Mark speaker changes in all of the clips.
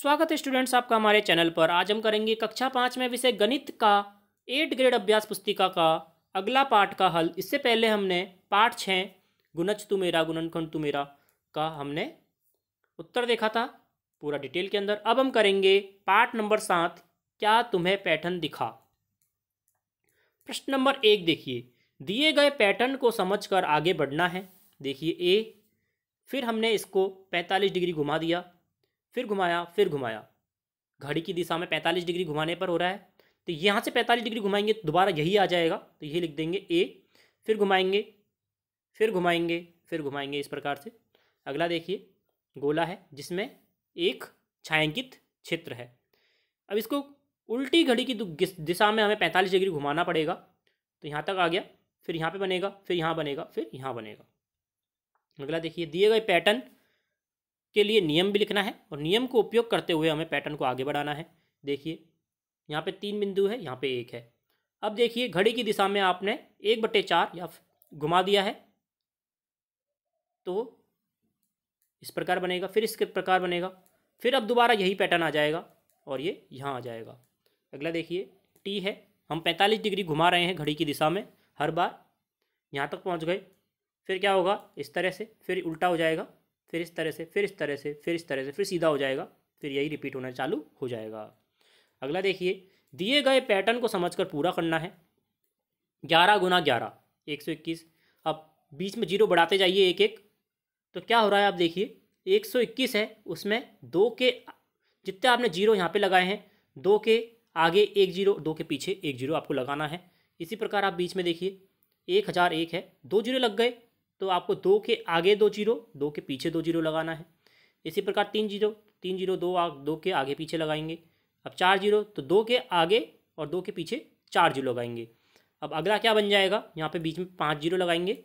Speaker 1: स्वागत है स्टूडेंट्स आपका हमारे चैनल पर आज हम करेंगे कक्षा पाँच में विषय गणित का एट ग्रेड अभ्यास पुस्तिका का अगला पाठ का हल इससे पहले हमने पाठ छः गुनच तू मेरा गुणनखंड तू मेरा का हमने उत्तर देखा था पूरा डिटेल के अंदर अब हम करेंगे पाठ नंबर सात क्या तुम्हें पैटर्न दिखा प्रश्न नंबर एक देखिए दिए गए पैटर्न को समझ आगे बढ़ना है देखिए ए फिर हमने इसको पैंतालीस डिग्री घुमा दिया फिर घुमाया फिर घुमाया घड़ी की दिशा में पैंतालीस डिग्री घुमाने पर हो रहा है तो यहाँ से पैंतालीस डिग्री घुमाएंगे तो दोबारा यही आ जाएगा तो यही लिख देंगे ए फिर घुमाएंगे फिर घुमाएंगे फिर घुमाएंगे इस प्रकार से अगला देखिए गोला है जिसमें एक छायांकित क्षेत्र है अब इसको उल्टी घड़ी की दिशा में हमें पैंतालीस डिग्री घुमाना पड़ेगा तो यहाँ तक आ गया फिर यहाँ पे बनेगा फिर यहाँ बनेगा फिर यहाँ बनेगा अगला देखिए दिए गए पैटर्न के लिए नियम भी लिखना है और नियम को उपयोग करते हुए हमें पैटर्न को आगे बढ़ाना है देखिए यहाँ पे तीन बिंदु है यहाँ पे एक है अब देखिए घड़ी की दिशा में आपने एक बट्टे चार या घुमा दिया है तो इस प्रकार बनेगा फिर इसके प्रकार बनेगा फिर अब दोबारा यही पैटर्न आ जाएगा और ये यहाँ आ जाएगा अगला देखिए टी है हम पैंतालीस डिग्री घुमा रहे हैं घड़ी की दिशा में हर बार यहाँ तक पहुँच गए फिर क्या होगा इस तरह से फिर उल्टा हो जाएगा फिर इस तरह से फिर इस तरह से फिर इस तरह से फिर सीधा हो जाएगा फिर यही रिपीट होना चालू हो जाएगा अगला देखिए दिए गए पैटर्न को समझकर पूरा करना है ग्यारह गुना ग्यारह एक सौ इक्कीस अब बीच में जीरो बढ़ाते जाइए एक एक तो क्या हो रहा है आप देखिए एक सौ इक्कीस है उसमें दो के जितने आपने जीरो यहाँ पे लगाए हैं दो के आगे एक जीरो दो के पीछे एक जीरो आपको लगाना है इसी प्रकार आप बीच में देखिए एक हज़ार एक है दो जीरो लग गए तो आपको दो के आगे दो जीरो दो के पीछे दो जीरो लगाना है इसी प्रकार तीन जीरो तीन जीरो दो आग, दो के आगे पीछे लगाएंगे अब चार जीरो तो दो के आगे और दो के पीछे चार जीरो लगाएंगे अब अगला क्या बन जाएगा यहाँ पे बीच में पाँच जीरो लगाएंगे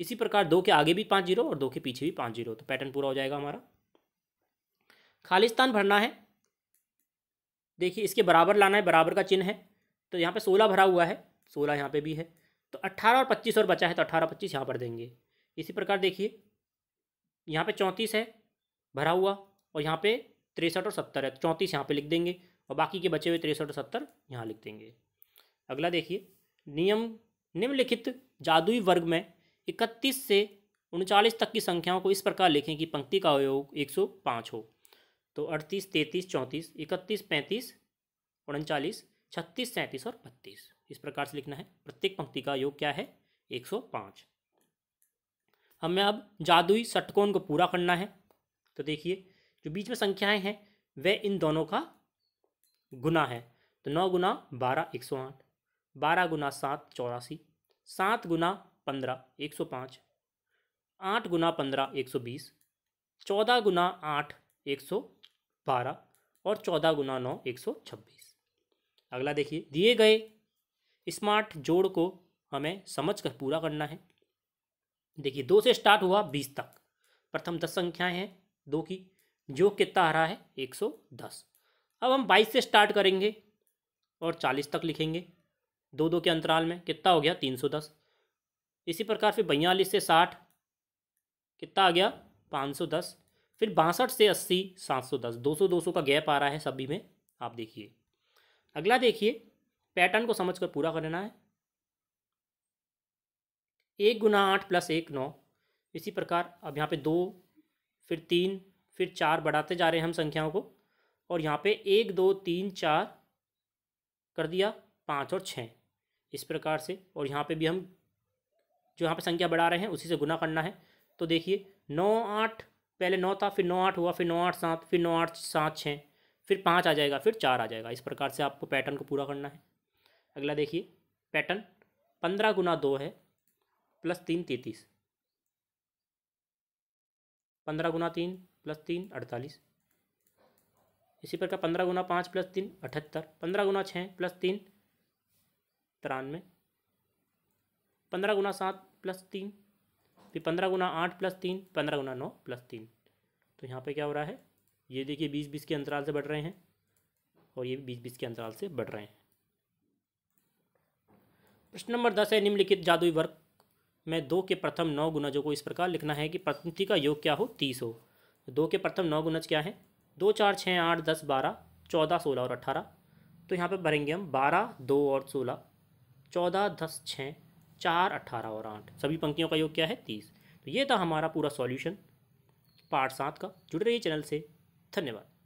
Speaker 1: इसी प्रकार दो के आगे भी पाँच जीरो और दो के पीछे भी पाँच जीरो तो पैटर्न पूरा हो जाएगा हमारा खालिस्तान भरना है देखिए इसके बराबर लाना है बराबर का चिन्ह है तो यहाँ पर सोलह भरा हुआ है सोलह यहाँ पर भी है तो अट्ठारह और पच्चीस और बचा है तो अट्ठारह पच्चीस यहाँ पर देंगे इसी प्रकार देखिए यहाँ पे चौंतीस है भरा हुआ और यहाँ पे तिरसठ और सत्तर है तो चौंतीस यहाँ पे लिख देंगे और बाकी के बचे हुए तिरसठ और सत्तर यहाँ लिख देंगे अगला देखिए नियम निम्नलिखित जादुई वर्ग में इकतीस से उनचालीस तक की संख्याओं को इस प्रकार लिखें कि पंक्ति का योग एक सौ पाँच हो तो अड़तीस तैंतीस चौंतीस इकतीस पैंतीस उनचालीस छत्तीस सैंतीस और बत्तीस इस प्रकार से लिखना है प्रत्येक पंक्ति का योग क्या है 105 हमें अब जादुई षटकोण को पूरा करना है तो देखिए जो बीच में संख्याएं हैं वह इन दोनों का गुना है तो नौ गुना बारह एक सौ आठ बारह गुना सात चौरासी सात गुना पंद्रह एक सौ पाँच आठ गुना पंद्रह एक सौ बीस चौदह गुना आठ एक सौ बारह और चौदह गुना नौ एक सौ छब्बीस अगला देखिए दिए गए स्मार्ट जोड़ को हमें समझ कर पूरा करना है देखिए दो से स्टार्ट हुआ बीस तक प्रथम दस संख्याएं हैं दो की जो कितना आ रहा है एक सौ दस अब हम बाईस से स्टार्ट करेंगे और चालीस तक लिखेंगे दो दो के अंतराल में कितना हो गया तीन सौ दस इसी प्रकार फिर बयालीस से साठ कितना आ गया पाँच सौ दस फिर बासठ से अस्सी सात सौ दस दो सौ दो सौ का गैप आ रहा है सभी में आप देखिए अगला देखिए पैटर्न को समझ कर पूरा कर लेना है एक गुना आठ प्लस एक नौ इसी प्रकार अब यहाँ पे दो फिर तीन फिर चार बढ़ाते जा रहे हैं हम संख्याओं को और यहाँ पे एक दो तीन चार कर दिया पाँच और छः इस प्रकार से और यहाँ पे भी हम जो यहाँ पे संख्या बढ़ा रहे हैं उसी से गुना करना है तो देखिए नौ आठ पहले नौ था फिर नौ आठ हुआ फिर नौ आठ सात फिर नौ आठ सात छः फिर पाँच आ जाएगा फिर चार आ जाएगा इस प्रकार से आपको पैटर्न को पूरा करना है अगला देखिए पैटर्न पंद्रह गुना दो है प्लस तीन तैतीस पंद्रह गुना तीन प्लस तीन अड़तालीस इसी प्रकार पंद्रह गुना पाँच प्लस तीन अठहत्तर पंद्रह गुना छः प्लस तीन तिरानवे पंद्रह गुना सात प्लस तीन फिर पंद्रह गुना आठ प्लस तीन पंद्रह गुना नौ प्लस तीन तो यहाँ पे क्या हो रहा है ये देखिए बीस बीस के अंतराल से बढ़ रहे हैं और ये भी बीस बीस के अंतराल से बढ़ रहे हैं प्रश्न नंबर दस है निम्नलिखित जादुई वर्ग में दो के प्रथम नौ गुनजों को इस प्रकार लिखना है कि पंक्ति का योग क्या हो तीस हो दो के प्रथम नौ गुनज क्या है दो चार छः आठ दस बारह चौदह सोलह और अट्ठारह तो यहाँ पर भरेंगे हम बारह दो और सोलह चौदह दस छः चार अट्ठारह और आठ सभी पंक्तियों का योग क्या है तीस तो ये था हमारा पूरा सॉल्यूशन पार्ट सात का जुड़े रहिए चैनल से धन्यवाद